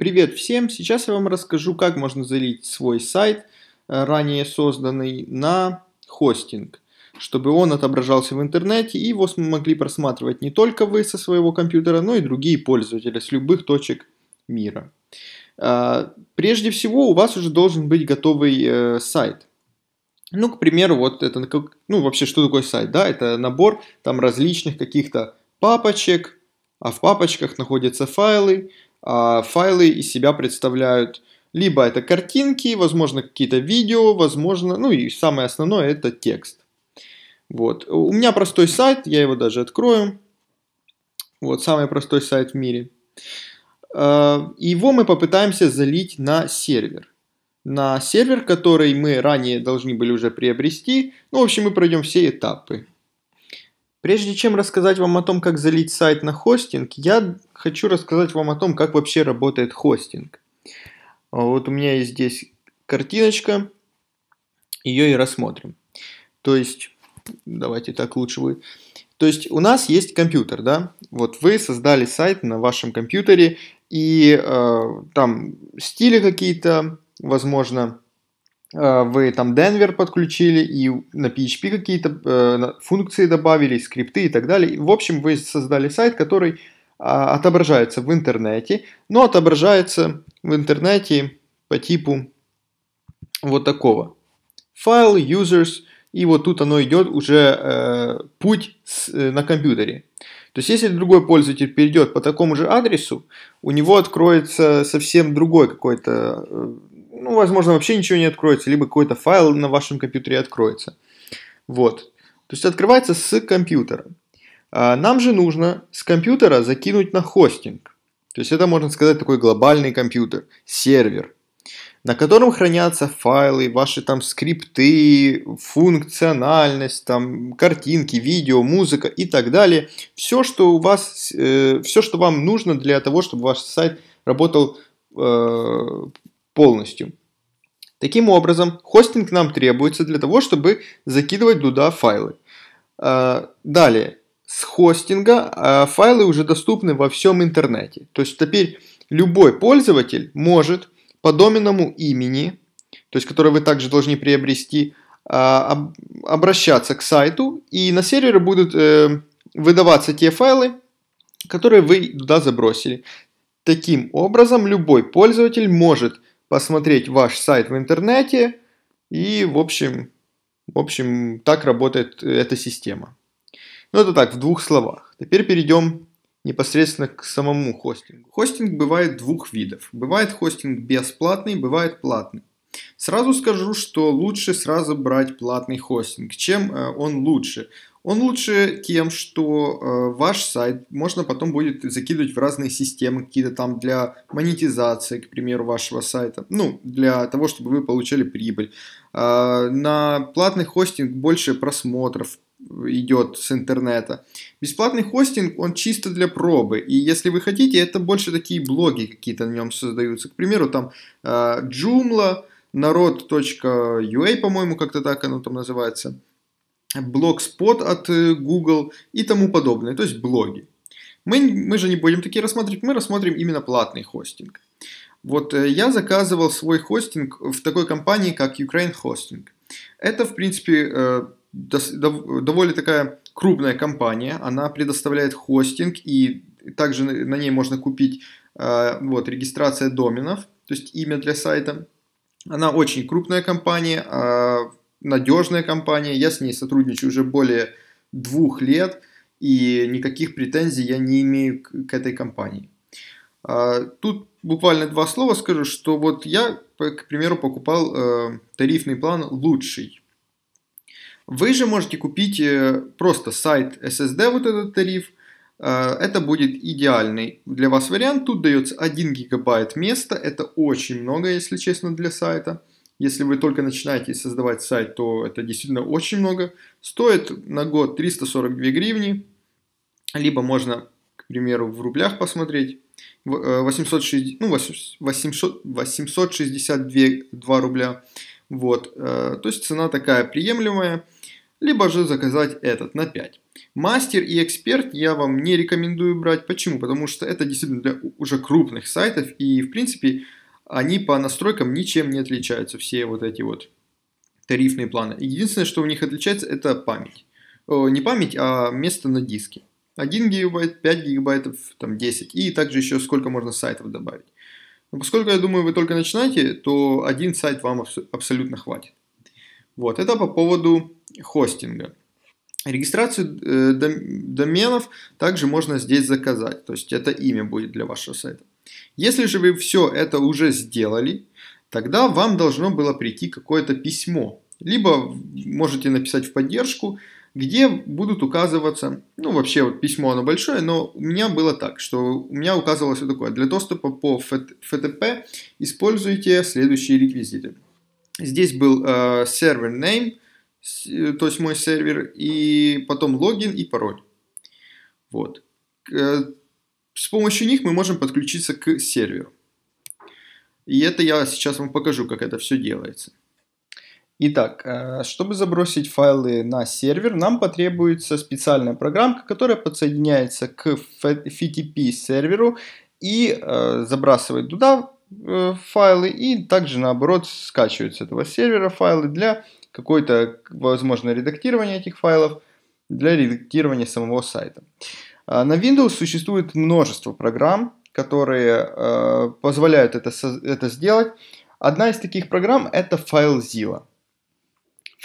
Привет всем! Сейчас я вам расскажу, как можно залить свой сайт, э, ранее созданный, на хостинг, чтобы он отображался в интернете и его смогли просматривать не только вы со своего компьютера, но и другие пользователи с любых точек мира. Э, прежде всего у вас уже должен быть готовый э, сайт. Ну, к примеру, вот это, ну, вообще, что такое сайт, да, это набор там различных каких-то папочек, а в папочках находятся файлы, а, файлы из себя представляют. Либо это картинки, возможно, какие-то видео, возможно, ну и самое основное это текст. Вот. У меня простой сайт, я его даже открою. Вот, самый простой сайт в мире. А, его мы попытаемся залить на сервер. На сервер, который мы ранее должны были уже приобрести. Ну, в общем, мы пройдем все этапы. Прежде чем рассказать вам о том, как залить сайт на хостинг, я хочу рассказать вам о том, как вообще работает хостинг. Вот у меня есть здесь картиночка, ее и рассмотрим. То есть, давайте так лучше будет. То есть у нас есть компьютер, да? Вот вы создали сайт на вашем компьютере, и э, там стили какие-то, возможно, Э, вы там Денвер подключили и на PHP какие-то э, функции добавили, скрипты и так далее. В общем, вы создали сайт, который а, отображается в интернете, но отображается в интернете по типу вот такого. Файл, users, и вот тут оно идет уже э, путь с, э, на компьютере. То есть, если другой пользователь перейдет по такому же адресу, у него откроется совсем другой какой-то э, ну, возможно, вообще ничего не откроется, либо какой-то файл на вашем компьютере откроется. Вот. То есть открывается с компьютера. А, нам же нужно с компьютера закинуть на хостинг. То есть это, можно сказать, такой глобальный компьютер, сервер, на котором хранятся файлы, ваши там скрипты, функциональность, там картинки, видео, музыка и так далее. Все, что у вас, э, все, что вам нужно для того, чтобы ваш сайт работал э, полностью. Таким образом, хостинг нам требуется для того, чтобы закидывать туда файлы. А, далее, с хостинга а, файлы уже доступны во всем интернете. То есть теперь любой пользователь может по доменному имени, то есть который вы также должны приобрести, а, обращаться к сайту, и на сервере будут э, выдаваться те файлы, которые вы туда забросили. Таким образом, любой пользователь может посмотреть ваш сайт в интернете. И, в общем, в общем, так работает э, эта система. Ну, это так, в двух словах. Теперь перейдем непосредственно к самому хостингу. Хостинг бывает двух видов. Бывает хостинг бесплатный, бывает платный. Сразу скажу, что лучше сразу брать платный хостинг. Чем э, он лучше? Он лучше тем, что э, ваш сайт можно потом будет закидывать в разные системы, какие-то там для монетизации, к примеру, вашего сайта, ну, для того, чтобы вы получали прибыль. Э, на платный хостинг больше просмотров, идет с интернета. Бесплатный хостинг, он чисто для пробы. И если вы хотите, это больше такие блоги какие-то на нем создаются. К примеру, там э, Joomla, народ.ua, по-моему, как-то так оно там называется блогспот от э, Google и тому подобное, то есть блоги. Мы, мы же не будем такие рассматривать, мы рассмотрим именно платный хостинг. Вот э, я заказывал свой хостинг в такой компании, как Ukraine Hosting. Это, в принципе, э, довольно такая крупная компания. Она предоставляет хостинг, и также на ней можно купить вот, регистрация доменов, то есть имя для сайта. Она очень крупная компания, а надежная компания, я с ней сотрудничаю уже более двух лет, и никаких претензий я не имею к этой компании. А, тут буквально два слова скажу, что вот я, к примеру, покупал э, тарифный план лучший. Вы же можете купить э, просто сайт SSD, вот этот тариф, э, это будет идеальный для вас вариант. Тут дается 1 гигабайт места, это очень много, если честно, для сайта. Если вы только начинаете создавать сайт, то это действительно очень много. Стоит на год 342 гривни, либо можно, к примеру, в рублях посмотреть. 860, э, ну, 862 рубля. Вот, э, то есть цена такая приемлемая, либо же заказать этот на 5. Мастер и эксперт я вам не рекомендую брать. Почему? Потому что это действительно для уже крупных сайтов и, в принципе, они по настройкам ничем не отличаются, все вот эти вот тарифные планы. Единственное, что у них отличается, это память. О, э, не память, а место на диске. 1 гигабайт, 5 гигабайтов, там 10. И также еще сколько можно сайтов добавить. Но поскольку, я думаю, вы только начинаете, то один сайт вам абсолютно хватит. Вот, это по поводу хостинга. Регистрацию э, доменов также можно здесь заказать. То есть это имя будет для вашего сайта. Если же вы все это уже сделали, тогда вам должно было прийти какое-то письмо. Либо можете написать в поддержку, где будут указываться, ну вообще вот письмо оно большое, но у меня было так, что у меня указывалось вот такое, для доступа по FTP используйте следующие реквизиты. Здесь был э, сервер name, э, то есть мой сервер, и потом логин и пароль. Вот. Э, с помощью них мы можем подключиться к серверу. И это я сейчас вам покажу, как это все делается. Итак, э, чтобы забросить файлы на сервер, нам потребуется специальная программка, которая подсоединяется к FTP серверу и э, забрасывает туда э, файлы и также наоборот скачивают с этого сервера файлы для какой-то, возможно, редактирования этих файлов, для редактирования самого сайта. А на Windows существует множество программ, которые э, позволяют это, это сделать. Одна из таких программ это FileZilla.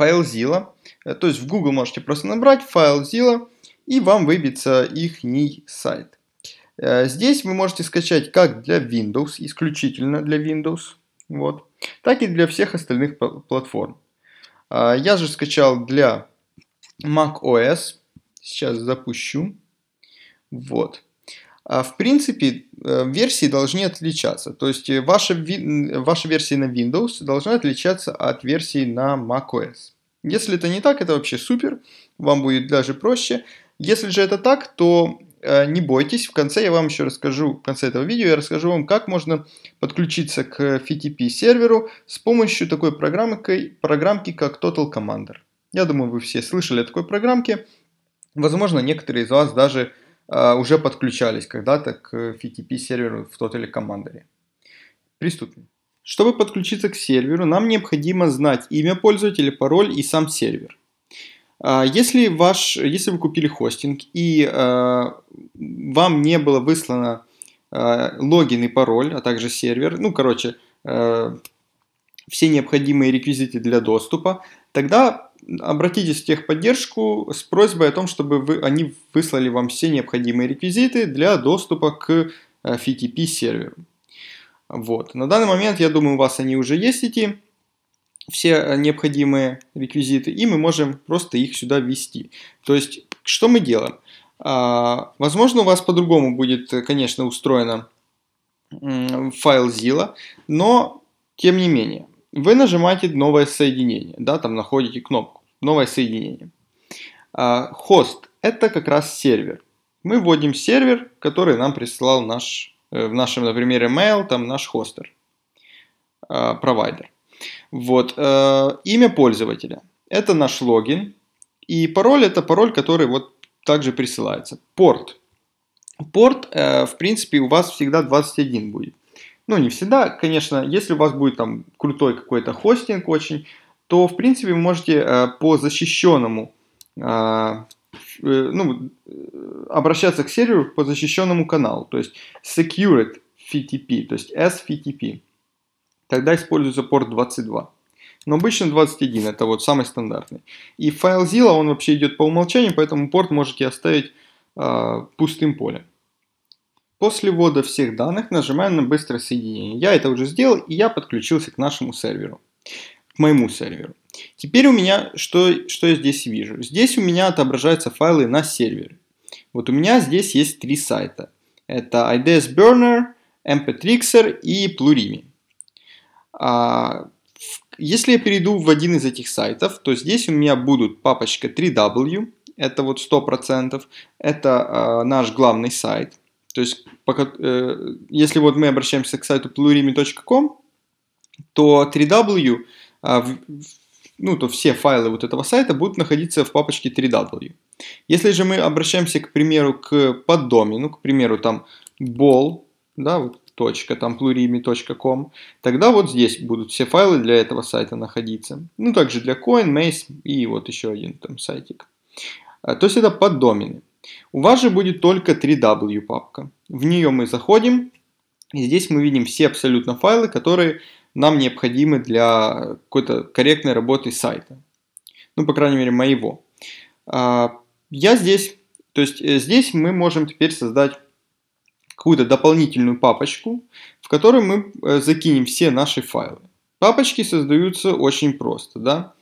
FileZilla, э, то есть в Google можете просто набрать FileZilla и вам выбьется их сайт. Э, здесь вы можете скачать как для Windows, исключительно для Windows, вот, так и для всех остальных платформ. А я же скачал для Mac OS. Сейчас запущу. Вот. А, в принципе, э, версии должны отличаться. То есть э, ваша, ваша версия на Windows должна отличаться от версии на macOS. Если это не так, это вообще супер, вам будет даже проще. Если же это так, то э, не бойтесь, в конце я вам еще расскажу, в конце этого видео я расскажу вам, как можно подключиться к FTP серверу с помощью такой программки, программки как Total Commander. Я думаю, вы все слышали о такой программке. Возможно, некоторые из вас даже Э, уже подключались когда-то к FTP серверу в Total Commander. Приступим. Чтобы подключиться к серверу, нам необходимо знать имя пользователя, пароль и сам сервер. А, если, ваш, если вы купили хостинг и э, вам не было выслано э, логин и пароль, а также сервер, ну, короче, э, все необходимые реквизиты для доступа, тогда обратитесь в техподдержку с просьбой о том, чтобы вы, они выслали вам все необходимые реквизиты для доступа к э, FTP серверу. Вот. На данный момент, я думаю, у вас они уже есть эти все э, необходимые реквизиты, и мы можем просто их сюда ввести. То есть, что мы делаем? А, возможно, у вас по-другому будет, э, конечно, устроено файл Zilla, но тем не менее. Вы нажимаете новое соединение, да, там находите кнопку новое соединение. А, Хост – это как раз сервер. Мы вводим сервер, который нам прислал наш, э, в нашем, например, email, там наш хостер, а, провайдер. Вот, э, имя пользователя – это наш логин, и пароль – это пароль, который вот также присылается. Порт. Порт, э, в принципе, у вас всегда 21 будет. Ну, не всегда, конечно, если у вас будет там крутой какой-то хостинг очень, то, в принципе, вы можете э, по защищенному э, э ну, э, обращаться к серверу по защищенному каналу, то есть Secured FTP, то есть SFTP. Тогда используется порт 22. Но обычно 21, это вот самый стандартный. И файл он вообще идет по умолчанию, поэтому порт можете оставить э, пустым полем. После ввода всех данных нажимаем на быстрое соединение. Я это уже сделал, и я подключился к нашему серверу, к моему серверу. Теперь у меня, что, что я здесь вижу? Здесь у меня отображаются файлы на сервере. Вот у меня здесь есть три сайта. Это IDS Burner, mp и Plurimi. А, если я перейду в один из этих сайтов, то здесь у меня будут папочка 3W, это вот 100%, это а, наш главный сайт – то есть, пока, э, если вот мы обращаемся к сайту plurimi.com, то 3w, э, а, в, ну, то все файлы вот этого сайта будут находиться в папочке 3w. Если же мы обращаемся, к примеру, к поддомену, к примеру, там ball, да, вот точка, там plurimi.com, тогда вот здесь будут все файлы для этого сайта находиться. Ну, также для coin, mace и вот еще один там сайтик. А, то есть это поддомены. У вас же будет только 3W папка. В нее мы заходим, и здесь мы видим все абсолютно файлы, которые нам необходимы для какой-то корректной работы сайта. Ну, по крайней мере, моего. А, я здесь, то есть э, здесь мы можем теперь создать какую-то дополнительную папочку, в которой мы э, закинем все наши файлы. Папочки создаются очень просто, да.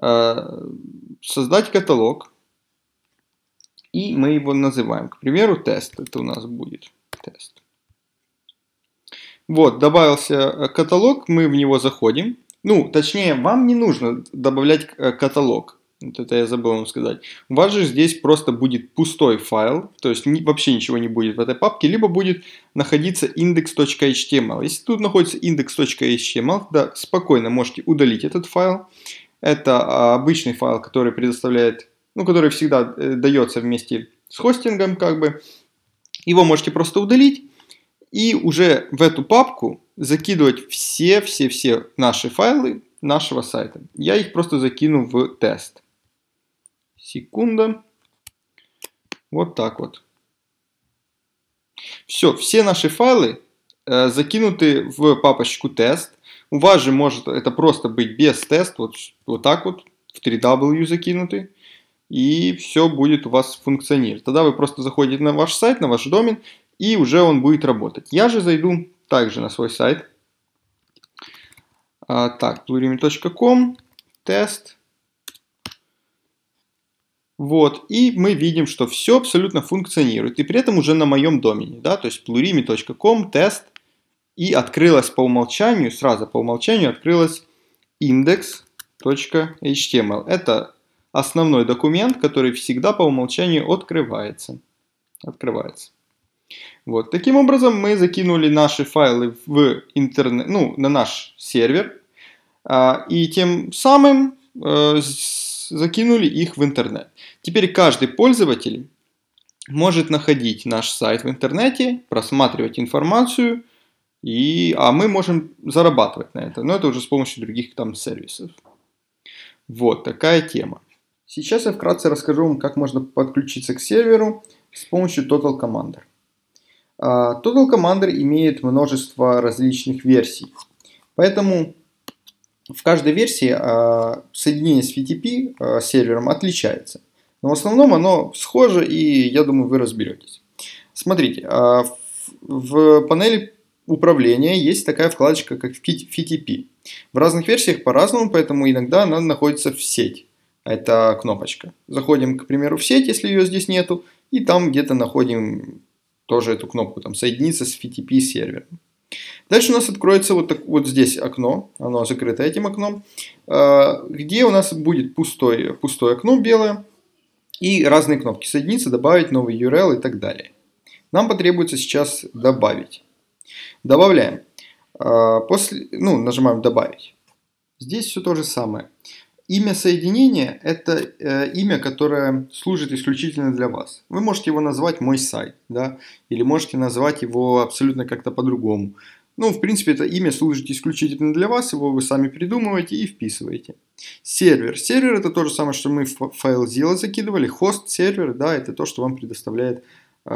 Э, создать каталог, и мы его называем. К примеру, тест. Это у нас будет тест. Вот, добавился э, каталог, мы в него заходим. Ну, точнее, вам не нужно добавлять э, каталог. Вот это я забыл вам сказать. У вас же здесь просто будет пустой файл, то есть вообще ничего не будет в этой папке, либо будет находиться index.html. Если тут находится index.html, да, спокойно можете удалить этот файл. Это а, обычный файл, который предоставляет ну, который всегда э, дается вместе с хостингом, как бы, его можете просто удалить и уже в эту папку закидывать все-все-все наши файлы нашего сайта. Я их просто закину в тест. Секунда. Вот так вот. Все, все наши файлы э, закинуты в папочку тест. У вас же может это просто быть без тест, вот, вот так вот, в 3W закинуты и все будет у вас функционировать. Тогда вы просто заходите на ваш сайт, на ваш домен, и уже он будет работать. Я же зайду также на свой сайт. А, так, plurimi.com, тест. Вот, и мы видим, что все абсолютно функционирует, и при этом уже на моем домене, да, то есть plurimi.com, тест, и открылась по умолчанию, сразу по умолчанию открылась index.html. Эм Это основной документ, который всегда по умолчанию открывается. Открывается. Вот. Таким образом, мы закинули наши файлы в интернет, ну, на наш сервер, а, и тем самым э, закинули их в интернет. Теперь каждый пользователь может находить наш сайт в интернете, просматривать информацию, и, а мы можем зарабатывать на это. Но это уже с помощью других там сервисов. Вот такая тема. Сейчас я вкратце расскажу вам, как можно подключиться к серверу с помощью Total Commander. А, Total Commander имеет множество различных версий, поэтому в каждой версии а, соединение с FTP а, сервером отличается. Но в основном оно схоже, и я думаю, вы разберетесь. Смотрите, в панели управления есть такая вкладочка, как FTP. В разных версиях по-разному, поэтому иногда она находится в сеть это кнопочка. Заходим, к примеру, в сеть, если ее здесь нету, и там где-то находим тоже эту кнопку, там, соединиться с FTP сервером. Дальше у нас откроется вот, так, вот здесь окно, оно закрыто этим окном, а, где у нас будет пустое, пустое окно белое и разные кнопки соединиться, добавить новый URL и так далее. Нам потребуется сейчас добавить. Добавляем. А, после, ну, нажимаем добавить. Здесь все то же самое. Имя соединения – это э, имя, которое служит исключительно для вас. Вы можете его назвать «мой сайт», да, или можете назвать его абсолютно как-то по-другому. Ну, в принципе, это имя служит исключительно для вас, его вы сами придумываете и вписываете. Сервер. Сервер – это то же самое, что мы в FileZilla закидывали. Хост, сервер, да, это то, что вам предоставляет э,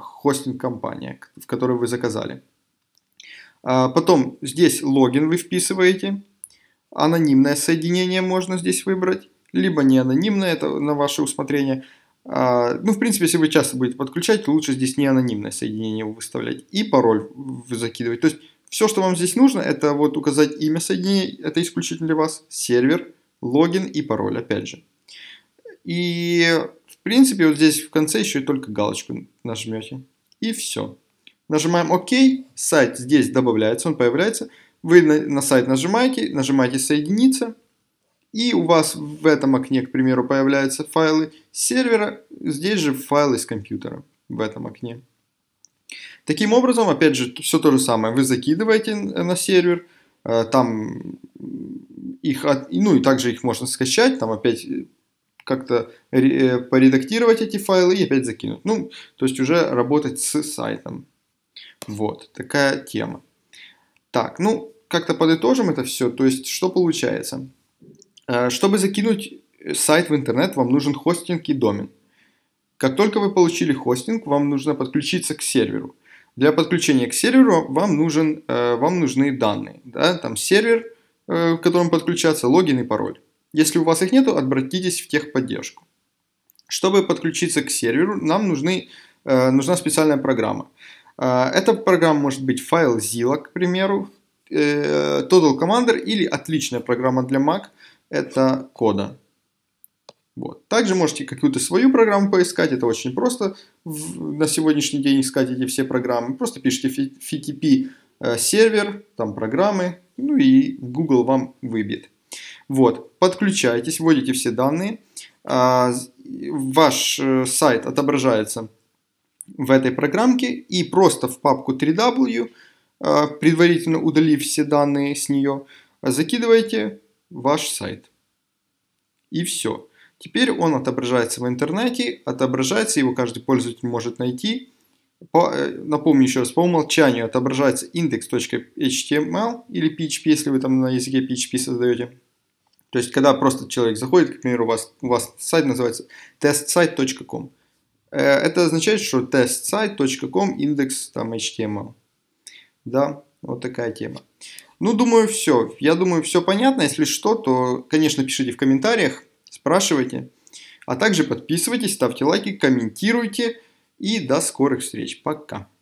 хостинг-компания, в которой вы заказали. А потом здесь логин вы вписываете – анонимное соединение можно здесь выбрать, либо не анонимное, это на ваше усмотрение. А, ну, в принципе, если вы часто будете подключать, лучше здесь не анонимное соединение выставлять и пароль закидывать. То есть все, что вам здесь нужно, это вот указать имя соединения, это исключительно для вас, сервер, логин и пароль, опять же. И, в принципе, вот здесь в конце еще и только галочку нажмете. И все. Нажимаем ОК, сайт здесь добавляется, он появляется – вы на, на сайт нажимаете, нажимаете «Соединиться», и у вас в этом окне, к примеру, появляются файлы с сервера, здесь же файлы с компьютера в этом окне. Таким образом, опять же, все то же самое. Вы закидываете на сервер, э, там их, ну и также их можно скачать, там опять э, как-то э, поредактировать эти файлы и опять закинуть. Ну, то есть уже работать с сайтом. Вот, такая тема. Так, ну, как-то подытожим это все, то есть что получается? Э, чтобы закинуть сайт в интернет, вам нужен хостинг и домен. Как только вы получили хостинг, вам нужно подключиться к серверу. Для подключения к серверу вам, нужен, э, вам нужны данные. Да? Там сервер, к э, которому подключаться, логин и пароль. Если у вас их нету, обратитесь в техподдержку. Чтобы подключиться к серверу, нам нужны, нужна специальная программа. Эта программа может быть FileZilla, к примеру, Э, Total Commander или отличная программа для Mac – это Coda. Вот. Также можете какую-то свою программу поискать, это очень просто в, на сегодняшний день искать эти все программы. Просто пишите FTP э, сервер, там программы, ну и Google вам выбьет. Вот, подключаетесь, вводите все данные, э, ваш э, сайт отображается в этой программке и просто в папку 3W Э, предварительно удалив все данные с нее, закидываете ваш сайт. И все. Теперь он отображается в интернете, отображается, его каждый пользователь может найти. По, э, напомню еще раз, по умолчанию отображается index.html или PHP, если вы там на языке PHP создаете. То есть, когда просто человек заходит, к примеру, у вас, у вас сайт называется testsite.com. Э, это означает, что testsite.com indexhtml да, вот такая тема. Ну, думаю, все. Я думаю, все понятно. Если что, то, конечно, пишите в комментариях, спрашивайте. А также подписывайтесь, ставьте лайки, комментируйте. И до скорых встреч. Пока.